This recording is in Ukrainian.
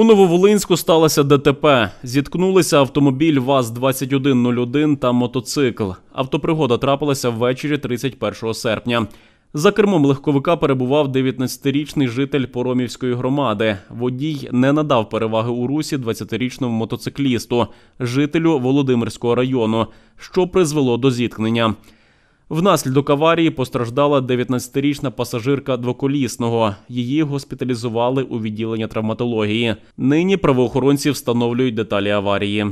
У Нововолинську сталося ДТП. Зіткнулися автомобіль ВАЗ-2101 та мотоцикл. Автопригода трапилася ввечері 31 серпня. За кермом легковика перебував 19-річний житель Поромівської громади. Водій не надав переваги у русі 20-річному мотоциклісту, жителю Володимирського району, що призвело до зіткнення. Внаслідок аварії постраждала 19-річна пасажирка двоколісного. Її госпіталізували у відділення травматології. Нині правоохоронці встановлюють деталі аварії.